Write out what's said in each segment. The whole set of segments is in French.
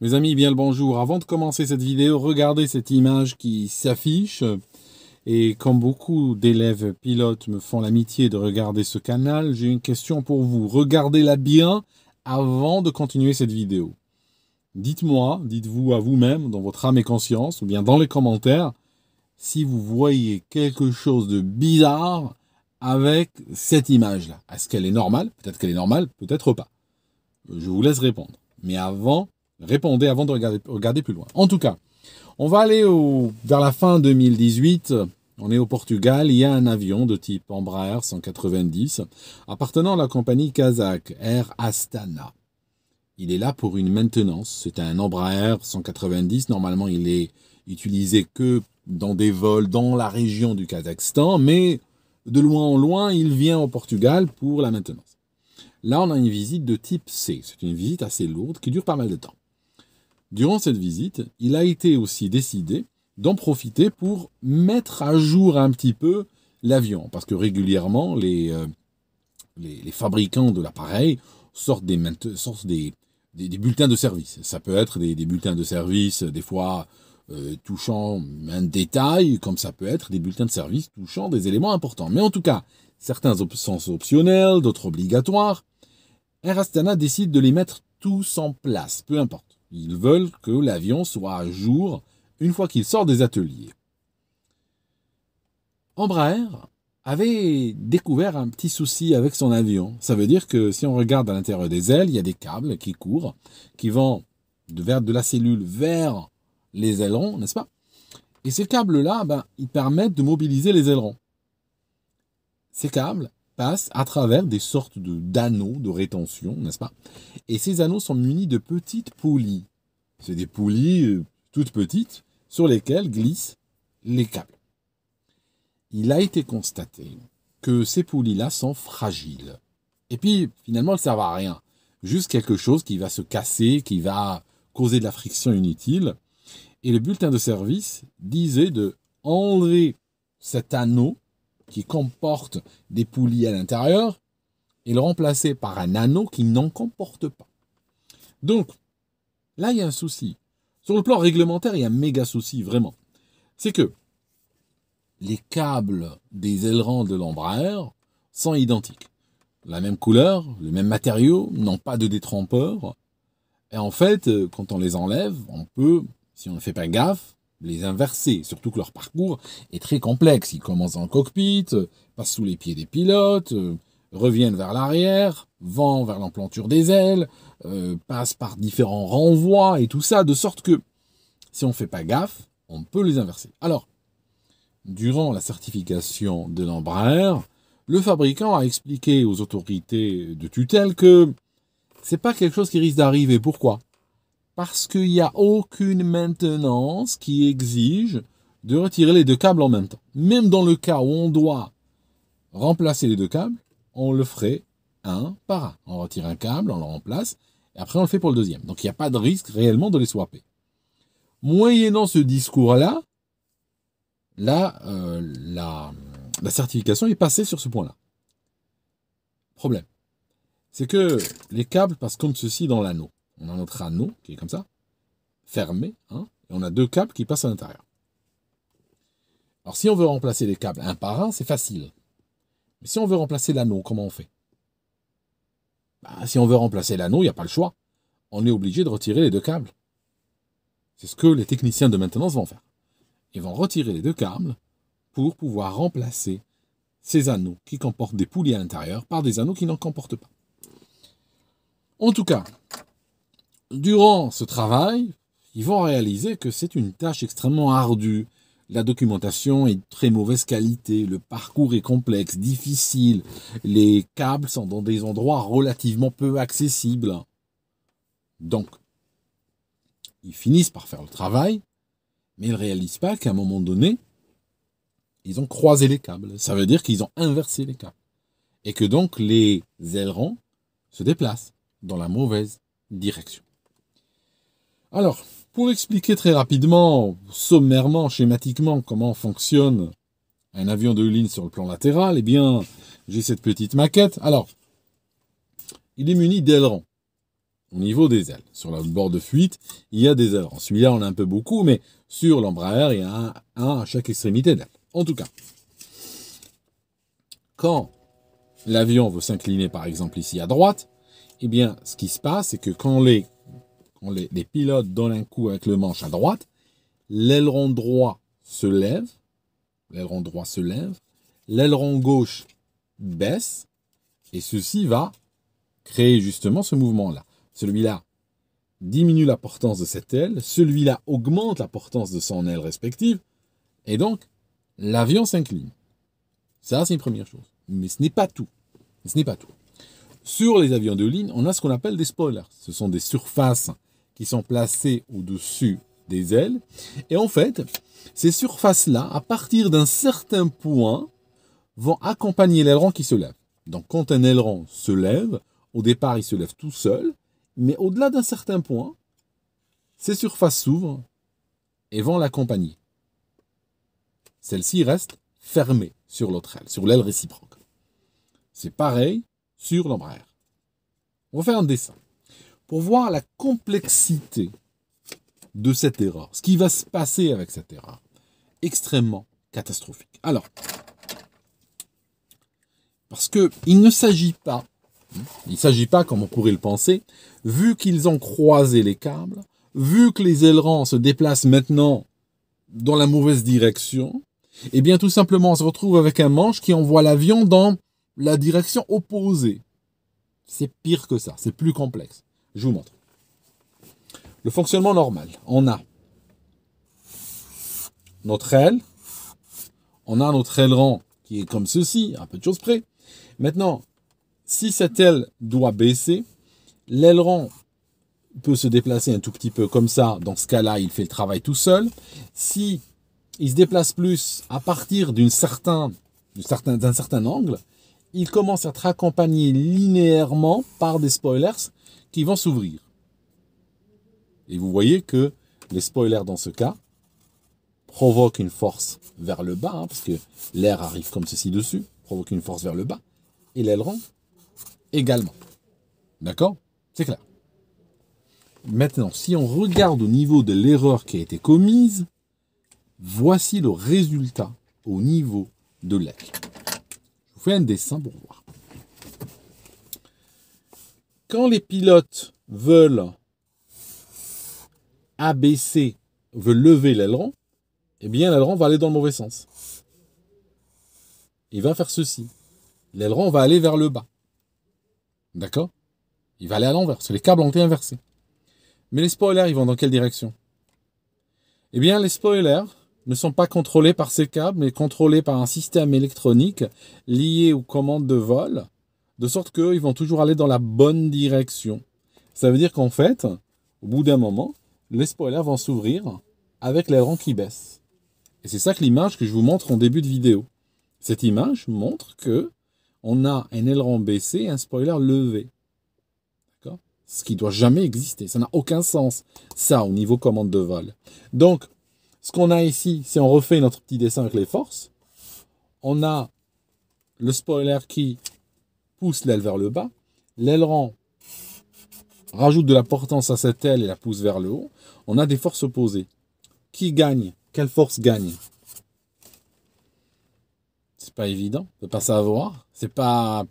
Mes amis, bien le bonjour. Avant de commencer cette vidéo, regardez cette image qui s'affiche. Et comme beaucoup d'élèves pilotes me font l'amitié de regarder ce canal, j'ai une question pour vous. Regardez-la bien avant de continuer cette vidéo. Dites-moi, dites-vous à vous-même, dans votre âme et conscience, ou bien dans les commentaires, si vous voyez quelque chose de bizarre avec cette image-là. Est-ce qu'elle est normale Peut-être qu'elle est normale, peut-être pas. Je vous laisse répondre. Mais avant, Répondez avant de regarder, plus loin. En tout cas, on va aller au, vers la fin 2018. On est au Portugal, il y a un avion de type Embraer 190 appartenant à la compagnie kazakh Air Astana. Il est là pour une maintenance. C'est un Embraer 190. Normalement, il est utilisé que dans des vols dans la région du Kazakhstan, mais de loin en loin, il vient au Portugal pour la maintenance. Là, on a une visite de type C. C'est une visite assez lourde qui dure pas mal de temps. Durant cette visite, il a été aussi décidé d'en profiter pour mettre à jour un petit peu l'avion, parce que régulièrement, les, euh, les, fabricants de l'appareil sortent, des, des, des, bulletins de service. Ça peut être des, bulletins de service, des fois euh, touchant un détail, comme ça peut être des bulletins de service touchant des éléments importants. Mais en tout cas, certains sont optionnels, d'autres obligatoires. Air Astana décide de les mettre tous en place, peu importe. Ils veulent que l'avion soit à jour une fois qu'il sort des ateliers. Embraer avait découvert un petit souci avec son avion. Ça veut dire que si on regarde à l'intérieur des ailes, il y a des câbles qui courent, qui vont de, vers, de la cellule vers les ailerons, n'est-ce pas Et ces câbles-là, ben, ils permettent de mobiliser les ailerons. Ces câbles, passe à travers des sortes d'anneaux de, rétention, n'est-ce pas Et ces anneaux sont munis de petites poulies. C'est des poulies euh, toutes petites sur lesquelles glissent les câbles. Il a été constaté que ces poulies-là sont fragiles. Et puis, finalement, elles ne servent à rien. Juste quelque chose qui va se casser, qui va causer de la friction inutile. Et le bulletin de service disait de enlever cet anneau qui comporte des poulies à l'intérieur et le remplacer par un anneau qui n'en comporte pas. Donc, là, il y a un souci. Sur le plan réglementaire, il y a un méga souci, vraiment. C'est que les câbles des ailerons de l'embraer sont identiques. La même couleur, le même matériau, n'ont pas de détrompeur. Et en fait, euh, quand on les enlève, on peut, si on ne fait pas gaffe, les inverser, surtout que leur parcours est très complexe. Ils commencent en cockpit, euh, passent sous les pieds des pilotes, euh, reviennent vers l'arrière, vont vers l'emplanture des ailes, euh, passent par différents renvois et tout ça, de sorte que si on ne fait pas gaffe, on peut les inverser. Alors, durant la certification de l'Embraer, le fabricant a expliqué aux autorités de tutelle que c'est pas quelque chose qui risque d'arriver. Pourquoi parce qu'il n'y a aucune maintenance qui exige de retirer les deux câbles en même temps. Même dans le cas où on doit remplacer les deux câbles, on le ferait un par un. On retire un câble, on le remplace, et après on le fait pour le deuxième. Donc il n'y a pas de risque réellement de les swapper. Moyennant ce discours-là, là, euh, la, la certification est passée sur ce point-là. Problème. C'est que les câbles passent comme ceci dans l'anneau on a notre anneau qui est comme ça, fermé, hein, et on a deux câbles qui passent à l'intérieur. Alors si on veut remplacer les câbles un par un, c'est facile. Mais si on veut remplacer l'anneau, comment on fait bah, Si on veut remplacer l'anneau, il n'y a pas le choix. On est obligé de retirer les deux câbles. C'est ce que les techniciens de maintenance vont faire. Ils vont retirer les deux câbles pour pouvoir remplacer ces anneaux qui comportent des poulies à l'intérieur par des anneaux qui n'en comportent pas. En tout cas, durant ce travail, ils vont réaliser que c'est une tâche extrêmement ardue. La documentation est de très mauvaise qualité, le parcours est complexe, difficile, les câbles sont dans des endroits relativement peu accessibles. Donc, ils finissent par faire le travail, mais ils ne réalisent pas qu'à un moment donné, ils ont croisé les câbles. Ça veut dire qu'ils ont inversé les câbles. Et que donc les ailerons se déplacent dans la mauvaise direction. Alors, pour expliquer très rapidement, sommairement, schématiquement, comment fonctionne un avion de ligne sur le plan latéral, eh bien, j'ai cette petite maquette. Alors, il est muni d'ailerons au niveau des ailes. Sur le bord de fuite, il y a des ailerons. Celui-là, on a un peu beaucoup, mais sur l'embrayeur, il y a un, à chaque extrémité d'aile. En tout cas, quand l'avion veut s'incliner, par exemple, ici à droite, eh bien, ce qui se passe, c'est que quand les les, les, pilotes donnent un coup avec le manche à droite, l'aileron droit se lève, l'aileron droit se lève, l'aileron gauche baisse, et ceci va créer justement ce mouvement-là. Celui-là diminue la portance de cette aile, celui-là augmente la portance de son aile respective, et donc l'avion s'incline. Ça, c'est une première chose. Mais ce n'est pas tout. Ce n'est pas tout. Sur les avions de ligne, on a ce qu'on appelle des spoilers. Ce sont des surfaces qui sont placés au-dessus des ailes. Et en fait, ces surfaces-là, à partir d'un certain point, vont accompagner l'aileron qui se lève. Donc quand un aileron se lève, au départ il se lève tout seul, mais au-delà d'un certain point, ces surfaces s'ouvrent et vont l'accompagner. Celle-ci reste fermée sur l'autre aile, sur l'aile réciproque. C'est pareil sur l'embraire. On va faire un dessin pour voir la complexité de cette erreur, ce qui va se passer avec cette erreur. Extrêmement catastrophique. Alors, parce que il ne s'agit pas, il ne s'agit pas, comme on pourrait le penser, vu qu'ils ont croisé les câbles, vu que les ailerons se déplacent maintenant dans la mauvaise direction, et eh bien tout simplement on se retrouve avec un manche qui envoie l'avion dans la direction opposée. C'est pire que ça, c'est plus complexe. Je vous montre. Le fonctionnement normal, on a notre aile, on a notre aileron qui est comme ceci, un peu de choses près. Maintenant, si cette aile doit baisser, l'aileron peut se déplacer un tout petit peu comme ça. Dans ce cas-là, il fait le travail tout seul. Si il se déplace plus à partir d'un certain, certain, certain angle, il commence à être accompagné linéairement par des spoilers qui vont s'ouvrir. Et vous voyez que les spoilers dans ce cas provoquent une force vers le bas, hein, parce que l'air arrive comme ceci dessus, provoque une force vers le bas, et l'aileron également. D'accord C'est clair. Maintenant, si on regarde au niveau de l'erreur qui a été commise, voici le résultat au niveau de l'aile. Je vous fais un dessin pour voir quand les pilotes veulent abaisser, veulent lever l'aileron, eh bien l'aileron va aller dans le mauvais sens. Il va faire ceci. L'aileron va aller vers le bas. D'accord Il va aller à l'envers. les câbles ont été inversés. Mais les spoilers, ils vont dans quelle direction Eh bien, les spoilers ne sont pas contrôlés par ces câbles, mais contrôlés par un système électronique lié aux commandes de vol de sorte qu'ils vont toujours aller dans la bonne direction. Ça veut dire qu'en fait, au bout d'un moment, les spoilers vont s'ouvrir avec l'aileron qui baisse. Et c'est ça que l'image que je vous montre en début de vidéo. Cette image montre que on a un aileron baissé et un spoiler levé. Ce qui doit jamais exister. Ça n'a aucun sens. Ça, au niveau commande de vol. Donc, ce qu'on a ici, si on refait notre petit dessin avec les forces, on a le spoiler qui pousse l'aile vers le bas, l'aileron rajoute de la portance à cette aile et la pousse vers le haut, on a des forces opposées. Qui gagne Quelle force gagne C'est pas évident de pas savoir. C'est pas.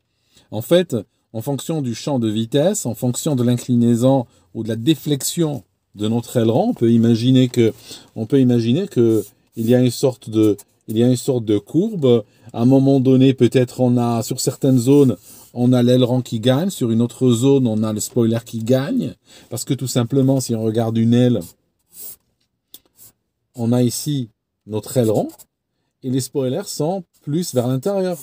En fait, en fonction du champ de vitesse, en fonction de l'inclinaison ou de la déflexion de notre aileron, on peut imaginer que, on peut imaginer que il y a une sorte de, il y a une sorte de courbe. À un moment donné, peut-être on a sur certaines zones, on a l'aileron qui gagne, sur une autre zone, on a le spoiler qui gagne, parce que tout simplement, si on regarde une aile, on a ici notre aileron, et les spoilers sont plus vers l'intérieur.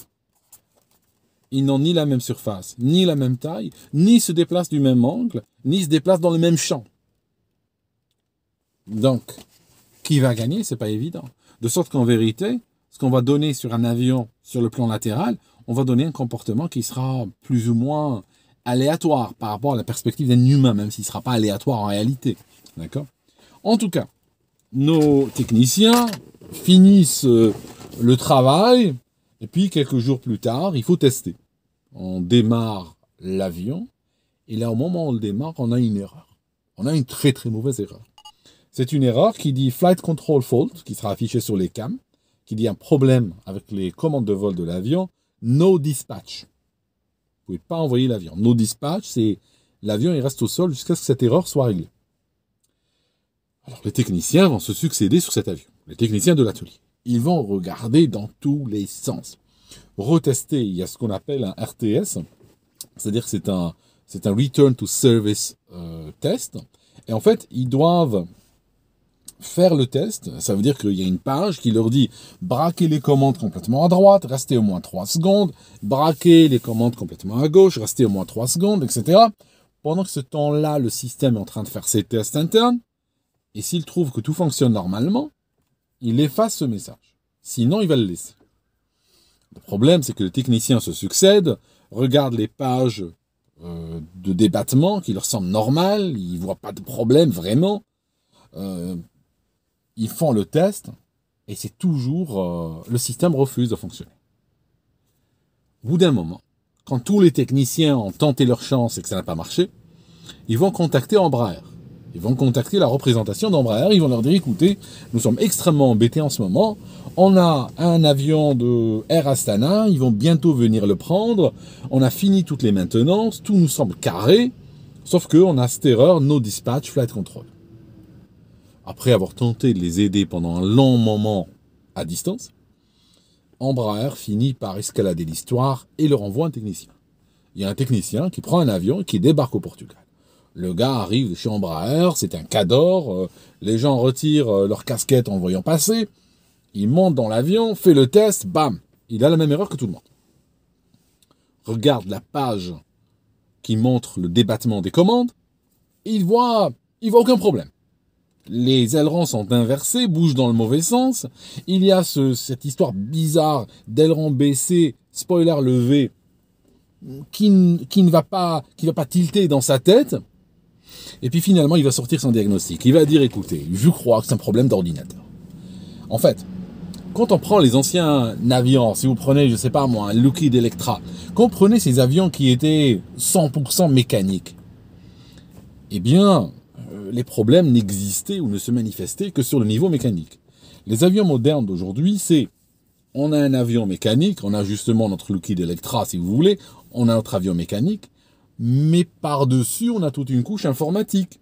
Ils n'ont ni la même surface, ni la même taille, ni se déplacent du même angle, ni se déplacent dans le même champ. Donc, qui va gagner, c'est pas évident. De sorte qu'en vérité, ce qu'on va donner sur un avion sur le plan latéral, on va donner un comportement qui sera plus ou moins aléatoire par rapport à la perspective d'un humain, même s'il ne sera pas aléatoire en réalité. D'accord En tout cas, nos techniciens finissent euh, le travail, et puis quelques jours plus tard, il faut tester. On démarre l'avion, et là, au moment où on le démarre, on a une erreur. On a une très très mauvaise erreur. C'est une erreur qui dit Flight Control Fault, qui sera affichée sur les cams, qui dit un problème avec les commandes de vol de l'avion, no dispatch. Vous ne pouvez pas envoyer l'avion. No dispatch, c'est l'avion, il reste au sol jusqu'à ce que cette erreur soit réglée. Alors les techniciens vont se succéder sur cet avion, les techniciens de l'atelier. Ils vont regarder dans tous les sens. Retester, il y a ce qu'on appelle un RTS, c'est-à-dire que c'est un, c'est un Return to Service euh, test. Et en fait, ils doivent faire le test, ça veut dire qu'il y a une page qui leur dit braquez les commandes complètement à droite, restez au moins 3 secondes, braquez les commandes complètement à gauche, restez au moins 3 secondes, etc. Pendant que ce temps-là, le système est en train de faire ses tests internes, et s'il trouve que tout fonctionne normalement, il efface ce message. Sinon, il va le laisser. Le problème, c'est que les techniciens se succèdent, regardent les pages euh, de débattement qui leur semblent normales, ils ne voient pas de problème vraiment. Euh, ils font le test et c'est toujours euh, le système refuse de fonctionner. Au bout d'un moment, quand tous les techniciens ont tenté leur chance et que ça n'a pas marché, ils vont contacter Embraer. Ils vont contacter la représentation d'Embraer, ils vont leur dire écoutez, nous sommes extrêmement embêtés en ce moment, on a un avion de Air Astana, ils vont bientôt venir le prendre, on a fini toutes les maintenances, tout nous semble carré, sauf qu'on a cette erreur, no dispatch, flight control après avoir tenté de les aider pendant un long moment à distance, Embraer finit par escalader l'histoire et leur envoie un technicien. Il y a un technicien qui prend un avion et qui débarque au Portugal. Le gars arrive chez Embraer, c'est un cador, euh, les gens retirent euh, leur casquette en voyant passer, il monte dans l'avion, fait le test, bam, il a la même erreur que tout le monde. Regarde la page qui montre le débattement des commandes, il voit, il voit aucun problème les ailerons sont inversés, bougent dans le mauvais sens. Il y a cette histoire bizarre d'ailerons baissé, spoiler levé, qui, ne va pas, qui va pas tilter dans sa tête. Et puis finalement, il va sortir son diagnostic. Il va dire, écoutez, je crois que c'est un problème d'ordinateur. En fait, quand on prend les anciens avions, si vous prenez, je sais pas moi, un Lucky d'Electra, quand prenez ces avions qui étaient 100% mécaniques, eh bien, les problèmes n'existaient ou ne se manifestaient que sur le niveau mécanique. Les avions modernes d'aujourd'hui, c'est on a un avion mécanique, on a justement notre Lockheed Electra si vous voulez, on a notre avion mécanique, mais par-dessus on a toute une couche informatique.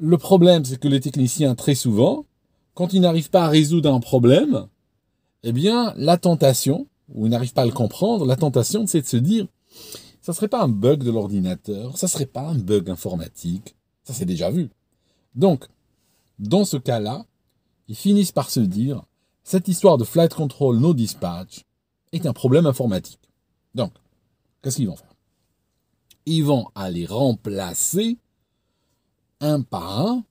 Le problème c'est que les techniciens très souvent, quand ils n'arrivent pas à résoudre un problème, eh bien la tentation, ou ils n'arrivent pas à le comprendre, la tentation c'est de se dire ça serait pas un bug de l'ordinateur, ça serait pas un bug informatique, ça, c'est déjà vu. Donc, dans ce cas-là, ils finissent par se dire, cette histoire de flight control no dispatch est un problème informatique. Donc, qu'est-ce qu'ils vont faire Ils vont aller remplacer un par un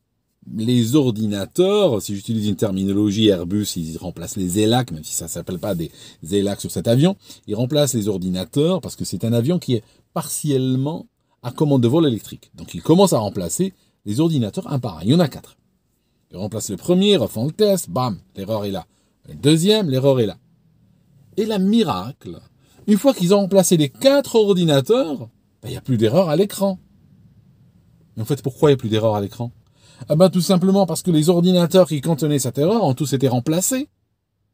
les ordinateurs, si j'utilise une terminologie Airbus, ils remplacent les ELAC, même si ça ne s'appelle pas des ELAC sur cet avion, ils remplacent les ordinateurs parce que c'est un avion qui est partiellement à commande de vol électrique. Donc il commence à remplacer les ordinateurs un par un. Il y en a quatre. Ils remplace le premier, refont le test, bam, l'erreur est là. Le deuxième, l'erreur est là. Et la miracle, une fois qu'ils ont remplacé les quatre ordinateurs, ben, il n'y a plus d'erreur à l'écran. Mais en fait, pourquoi il n'y a plus d'erreur à l'écran Ah ben tout simplement parce que les ordinateurs qui contenaient cette erreur ont tous été remplacés.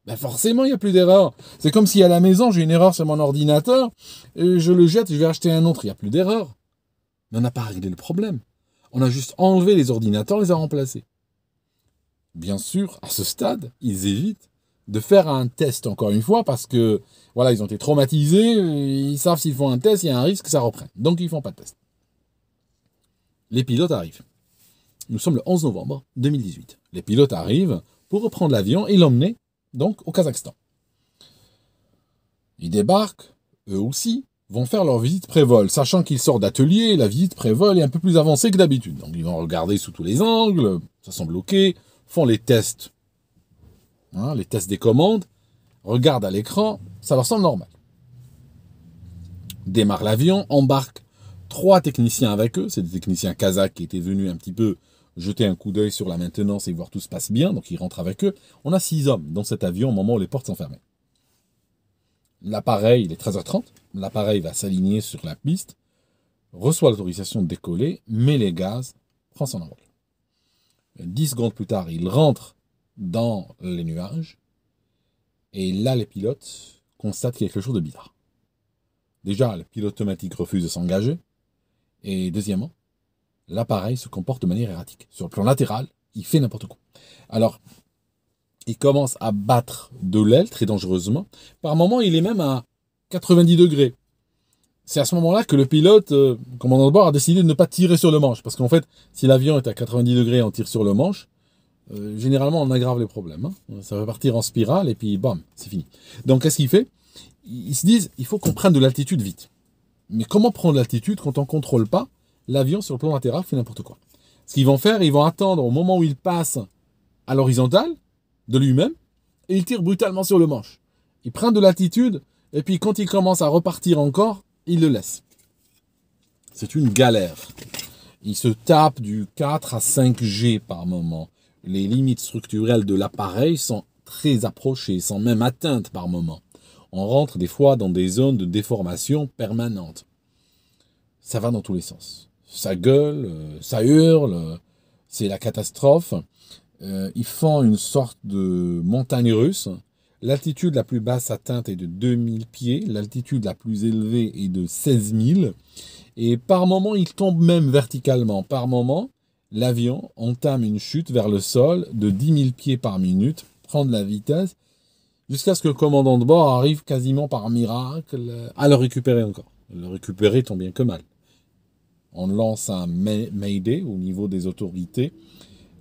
Ben forcément, il n'y a plus d'erreur. C'est comme si à la maison, j'ai une erreur sur mon ordinateur, euh, je le jette, je vais acheter un autre, il n'y a plus d'erreur. Mais on n'a pas réglé le problème. On a juste enlevé les ordinateurs, les a remplacés. Bien sûr, à ce stade, ils évitent de faire un test encore une fois parce que voilà, ils ont été traumatisés, ils savent s'ils font un test, il y a un risque que ça reprenne. Donc ils ne font pas de test. Les pilotes arrivent. Nous sommes le 11 novembre 2018. Les pilotes arrivent pour reprendre l'avion et l'emmener donc au Kazakhstan. Ils débarquent, eux aussi, vont faire leur visite prévol, sachant qu'ils sortent d'atelier, la visite prévol est un peu plus avancée que d'habitude. Donc ils vont regarder sous tous les angles, ça semble ok, font les tests, hein, les tests des commandes, regardent à l'écran, ça leur semble normal. Démarre l'avion, embarque trois techniciens avec eux, c'est des techniciens kazakhs qui étaient venus un petit peu jeter un coup d'œil sur la maintenance et voir tout se passe bien, donc ils rentrent avec eux. On a six hommes dans cet avion au moment où les portes sont fermées l'appareil, il est 13h30, l'appareil va s'aligner sur la piste, reçoit l'autorisation de décoller, met les gaz, prend son envol. 10 secondes plus tard, il rentre dans les nuages, et là, les pilotes constatent qu'il y a quelque chose de bizarre. Déjà, le pilote automatique refuse de s'engager, et deuxièmement, l'appareil se comporte de manière erratique. Sur le plan latéral, il fait n'importe quoi. Alors, il commence à battre de l'aile très dangereusement. Par moment, il est même à 90 degrés. C'est à ce moment-là que le pilote, euh, commandant de bord, a décidé de ne pas tirer sur le manche. Parce qu'en fait, si l'avion est à 90 degrés et on tire sur le manche, euh, généralement, on aggrave les problèmes. Hein. Ça va partir en spirale et puis, bam, c'est fini. Donc, qu'est-ce qu'il fait Ils se disent, il faut qu'on prenne de l'altitude vite. Mais comment prendre l'altitude quand on ne contrôle pas l'avion sur le plan latéral fait n'importe quoi Ce qu'ils vont faire, ils vont attendre au moment où il passe à l'horizontale, de lui-même et il tire brutalement sur le manche. Il prend de l'attitude et puis quand il commence à repartir encore, il le laisse. C'est une galère. Il se tape du 4 à 5G par moment. Les limites structurelles de l'appareil sont très approchées, sont même atteintes par moment. On rentre des fois dans des zones de déformation permanente. Ça va dans tous les sens. Ça gueule, euh, ça hurle, euh, c'est la catastrophe. Euh, il fend font une sorte de montagne russe. L'altitude la plus basse atteinte est de 2000 pieds, l'altitude la plus élevée est de 16 000. Et par moment, il tombe même verticalement. Par moment, l'avion entame une chute vers le sol de 10 000 pieds par minute, prend de la vitesse, jusqu'à ce que le commandant de bord arrive quasiment par miracle à le récupérer encore. Le récupérer tombe bien que mal. On lance un Mayday au niveau des autorités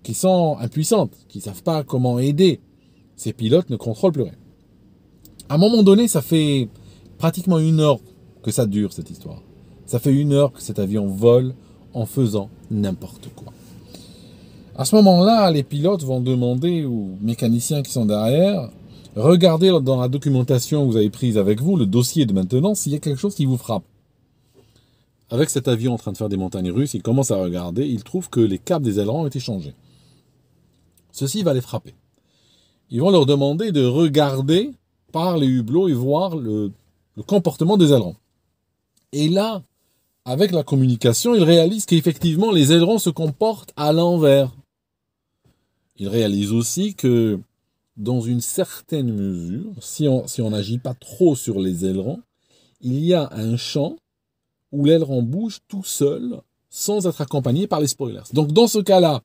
qui sont impuissantes, qui ne savent pas comment aider. Ces pilotes ne contrôlent plus rien. À un moment donné, ça fait pratiquement une heure que ça dure, cette histoire. Ça fait une heure que cet avion vole en faisant n'importe quoi. À ce moment-là, les pilotes vont demander aux mécaniciens qui sont derrière, regardez dans la documentation que vous avez prise avec vous, le dossier de maintenance, s'il y a quelque chose qui vous frappe. Avec cet avion en train de faire des montagnes russes, il commence à regarder, il trouve que les câbles des ailerons ont été changés. Ceci va les frapper. Ils vont leur demander de regarder par les hublots et voir le, comportement des ailerons. Et là, avec la communication, ils réalisent qu'effectivement les ailerons se comportent à l'envers. Ils réalisent aussi que dans une certaine mesure, si on n'agit pas trop sur les ailerons, il y a un champ où l'aileron bouge tout seul sans être accompagné par les spoilers. Donc dans ce cas-là,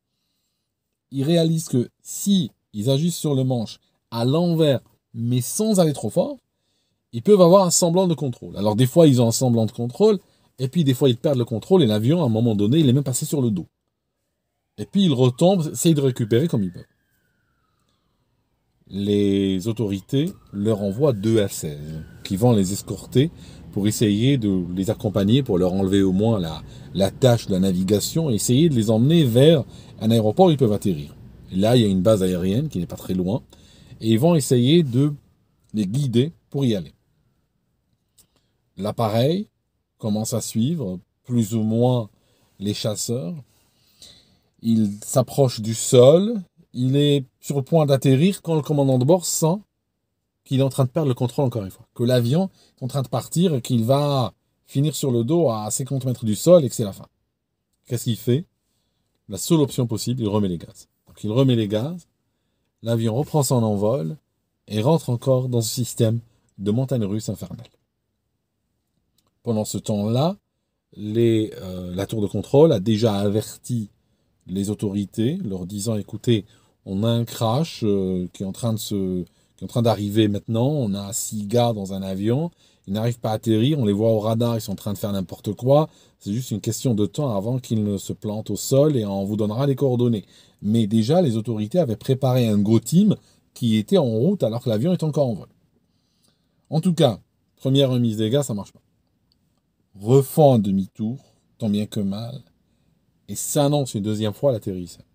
ils réalisent que si ils agissent sur le manche à l'envers, mais sans aller trop fort, ils peuvent avoir un semblant de contrôle. Alors des fois, ils ont un semblant de contrôle, et puis des fois, ils perdent le contrôle, et l'avion, à un moment donné, il est même passé sur le dos. Et puis, ils retombent, essayent de récupérer comme ils peuvent. Les autorités leur envoient deux F-16 qui vont les escorter pour essayer de les accompagner, pour leur enlever au moins la, tâche de la navigation, et essayer de les emmener vers un aéroport où ils peuvent atterrir. là, il y a une base aérienne qui n'est pas très loin, et ils vont essayer de les guider pour y aller. L'appareil commence à suivre plus ou moins les chasseurs. Il s'approche du sol, il est sur le point d'atterrir quand le commandant de bord sent qu'il est en train de perdre le contrôle encore une fois, que l'avion est en train de partir, qu'il va finir sur le dos à 50 mètres du sol et que c'est la fin. Qu'est-ce qu'il fait La seule option possible, il remet les gaz. Donc il remet les gaz, l'avion reprend son envol et rentre encore dans ce système de montagne russe infernale. Pendant ce temps-là, euh, la tour de contrôle a déjà averti les autorités, leur disant écoutez, on a un crash euh, qui est en train de se qui est en train d'arriver maintenant. On a six gars dans un avion. Ils n'arrivent pas à atterrir. On les voit au radar. Ils sont en train de faire n'importe quoi. C'est juste une question de temps avant qu'ils ne se plantent au sol et on vous donnera les coordonnées. Mais déjà, les autorités avaient préparé un go team qui était en route alors que l'avion est encore en vol. En tout cas, première remise des gars, ça marche pas. un demi-tour, tant bien que mal, et s'annonce une deuxième fois l'atterrissage.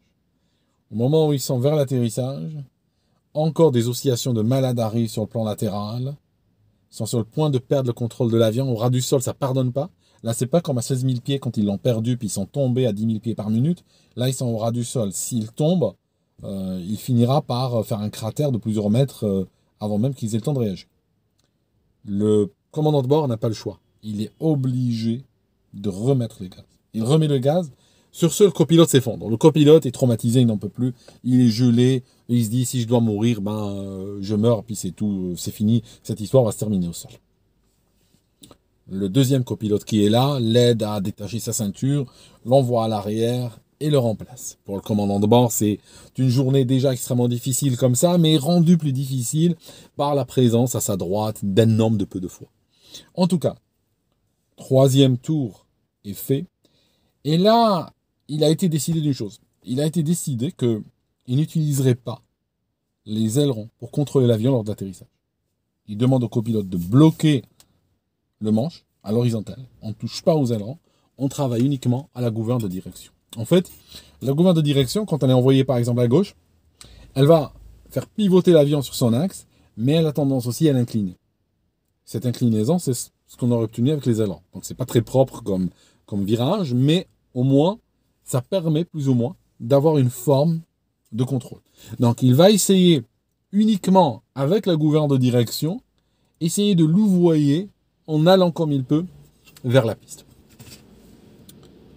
Au moment où ils sont vers l'atterrissage, encore des oscillations de malade sur le plan latéral. Ils sont sur le point de perdre le contrôle de l'avion. Au ras du sol, ça pardonne pas. Là, c'est pas comme à 16 000 pieds quand ils l'ont perdu puis ils sont tombés à 10 000 pieds par minute. Là, ils sont au ras du sol. S'ils tombent, euh, il finira par euh, faire un cratère de plusieurs mètres euh, avant même qu'ils aient le temps de réagir. Le commandant de bord n'a pas le choix. Il est obligé de remettre le gaz. Il remet le gaz. Sur ce, le copilote s'effondre. Le copilote est traumatisé, il n'en peut plus. Il est gelé, il se dit, si je dois mourir, ben, euh, je meurs, puis c'est tout, euh, c'est fini, cette histoire va se terminer au sol. Le deuxième copilote qui est là l'aide à détacher sa ceinture, l'envoie à l'arrière et le remplace. Pour le commandant de bord, c'est une journée déjà extrêmement difficile comme ça, mais rendue plus difficile par la présence à sa droite d'un homme de peu de foi. En tout cas, troisième tour est fait. Et là, il a été décidé d'une chose. Il a été décidé que il n'utiliserait pas les ailerons pour contrôler l'avion lors d'atterrissage. Il demande au copilote de bloquer le manche à l'horizontale. On ne touche pas aux ailerons, on travaille uniquement à la gouverne de direction. En fait, la gouverne de direction, quand elle est envoyée par exemple à gauche, elle va faire pivoter l'avion sur son axe, mais elle a tendance aussi à l'incliner. Cette inclinaison, c'est ce qu'on aurait obtenu avec les ailerons. Donc c'est pas très propre comme, comme virage, mais au moins, ça permet plus ou moins d'avoir une forme de contrôle. Donc il va essayer uniquement avec la gouverne de direction, essayer de louvoyer en allant comme il peut vers la piste.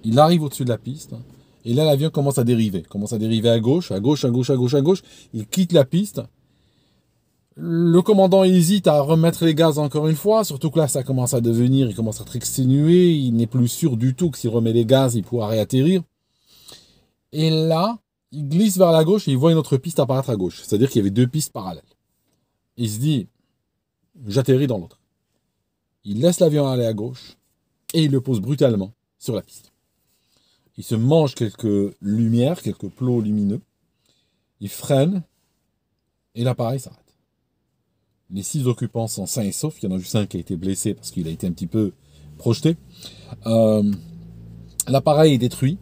Il arrive au-dessus de la piste hein, et là l'avion commence à dériver, commence à dériver à gauche, à gauche, à gauche, à gauche, à gauche. Il quitte la piste. Le commandant hésite à remettre les gaz encore une fois, surtout que là ça commence à devenir, il commence à être exténué, il n'est plus sûr du tout que s'il remet les gaz il pourra réatterrir. Et là, il glisse vers la gauche et il voit une autre piste apparaître à gauche. C'est-à-dire qu'il y avait deux pistes parallèles. Il se dit, j'atterris dans l'autre. Il laisse l'avion aller à gauche et il le pose brutalement sur la piste. Il se mange quelques lumières, quelques plots lumineux. Il freine et l'appareil s'arrête. Les six occupants sont sains et saufs. Il y en a juste un qui a été blessé parce qu'il a été un petit peu projeté. Euh, l'appareil est détruit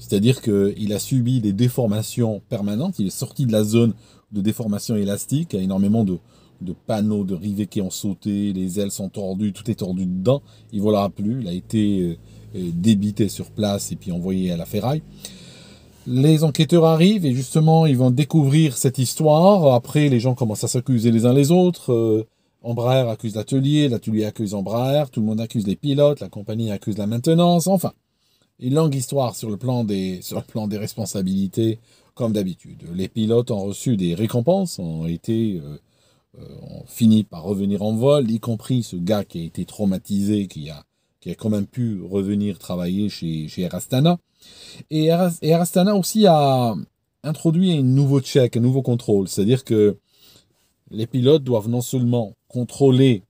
c'est-à-dire qu'il a subi des déformations permanentes, il est sorti de la zone de déformation élastique, il y a énormément de, panneaux, de rivets qui ont sauté, les ailes sont tordues, tout est tordu dedans, il ne volera plus, il a été euh, euh, débité sur place et puis envoyé à la ferraille. Les enquêteurs arrivent et justement ils vont découvrir cette histoire, après les gens commencent à s'accuser les uns les autres, euh, Embraer accuse l'atelier, l'atelier accuse Embraer, tout le monde accuse les pilotes, la compagnie accuse la maintenance, enfin. Une longue histoire sur le plan des, sur des responsabilités, comme d'habitude. Les pilotes ont reçu des récompenses, ont été, euh, euh, ont fini par revenir en vol, y compris ce gars qui a été traumatisé, qui a, qui a quand même pu revenir travailler chez, chez Erastana. Et, Erastana aussi a introduit un nouveau check, un nouveau contrôle, c'est-à-dire que les pilotes doivent non seulement contrôler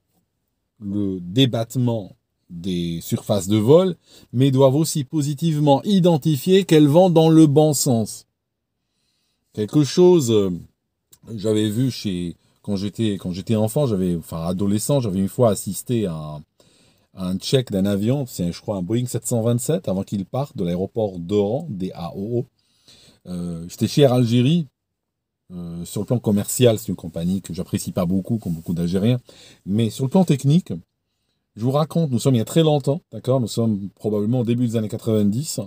le débattement des surfaces de vol, mais doivent aussi positivement identifier qu'elles vont dans le bon sens. Quelque chose, euh, j'avais vu chez quand j'étais quand j'étais enfant, j'avais enfin adolescent, j'avais une fois assisté à, un check d'un avion, c'est je crois un Boeing 727 avant qu'il parte de l'aéroport d'Oran, DAO. Euh, J'étais chez Air Algérie. Euh, sur le plan commercial, c'est une compagnie que j'apprécie pas beaucoup, comme beaucoup d'Algériens. Mais sur le plan technique, je vous raconte, nous sommes il y a très longtemps, d'accord Nous sommes probablement au début des années 90,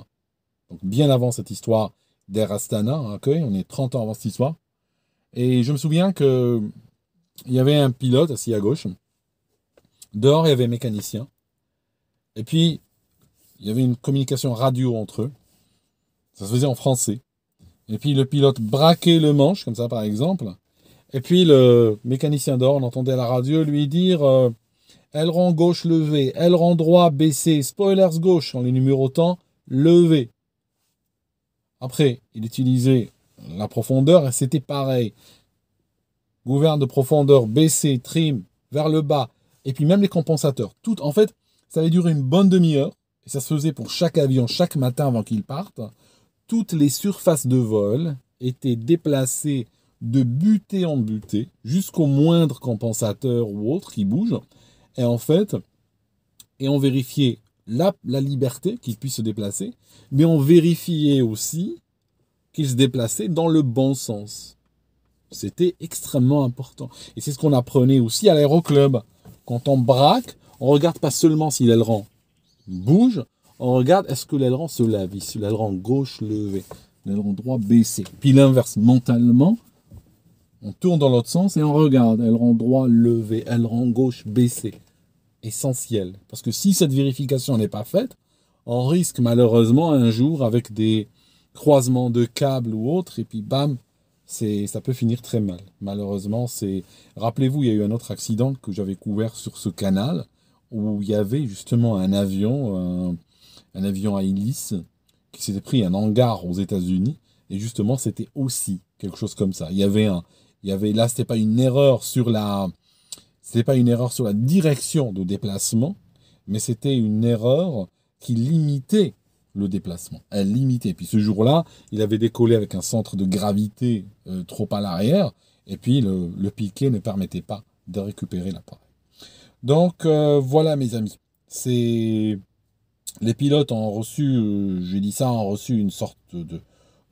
donc bien avant cette histoire d'Air Astana hein, on est 30 ans avant cette histoire. Et je me souviens que il y avait un pilote assis à gauche. Dehors, il y avait un mécanicien. Et puis, il y avait une communication radio entre eux. Ça se faisait en français. Et puis, le pilote braquait le manche, comme ça, par exemple. Et puis, le mécanicien dehors, on entendait à la radio lui dire euh, aileron gauche levé, aileron droit baissé, spoilers gauche en les numérotant, levé. Après, il utilisait la profondeur et c'était pareil. Gouverne de profondeur baissé, trim, vers le bas, et puis même les compensateurs. Tout, en fait, ça avait duré une bonne demi-heure, et ça se faisait pour chaque avion chaque matin avant qu'il parte. Toutes les surfaces de vol étaient déplacées de butée en butée, jusqu'au moindre compensateur ou autre qui bouge et en fait, et on vérifiait la, la liberté qu'il puisse se déplacer, mais on vérifiait aussi qu'il se déplaçaient dans le bon sens. C'était extrêmement important. Et c'est ce qu'on apprenait aussi à l'aéroclub. Quand on braque, on regarde pas seulement si l'aileron bouge, on regarde est-ce que l'aileron se lève. Ici, l'aileron gauche levé, l'aileron droit baissé. Puis l'inverse, mentalement, on tourne dans l'autre sens et on regarde. Elle rend droit levé, rend gauche baissé. Essentiel. Parce que si cette vérification n'est pas faite, on risque malheureusement un jour avec des croisements de câbles ou autres, et puis bam, ça peut finir très mal. Malheureusement, c'est. Rappelez-vous, il y a eu un autre accident que j'avais couvert sur ce canal où il y avait justement un avion, un, euh, un avion à hélice qui s'était pris un hangar aux États-Unis et justement c'était aussi quelque chose comme ça. Il y avait un, il y avait là, c'était pas une erreur sur la, c'était pas une erreur sur la direction de déplacement, mais c'était une erreur qui limitait le déplacement. Elle limitait. Puis ce jour-là, il avait décollé avec un centre de gravité euh, trop à l'arrière, et puis le, piqué ne permettait pas de récupérer l'appareil. Donc euh, voilà, mes amis. C'est les pilotes ont reçu, euh, j'ai dit ça, ont reçu une sorte de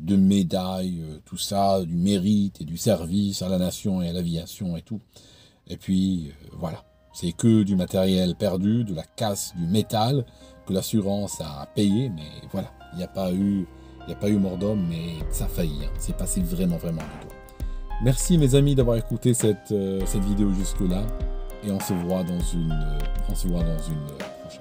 de médailles, euh, tout ça, du mérite et du service à la nation et à l'aviation et tout. Et puis, euh, voilà. C'est que du matériel perdu, de la casse, du métal que l'assurance a payé, mais voilà, il n'y a pas eu, il n'y a pas eu mort d'homme, mais ça a failli. Hein. C'est passé vraiment, vraiment du Merci mes amis d'avoir écouté cette, euh, cette vidéo jusque là, et on se voit dans une, dans une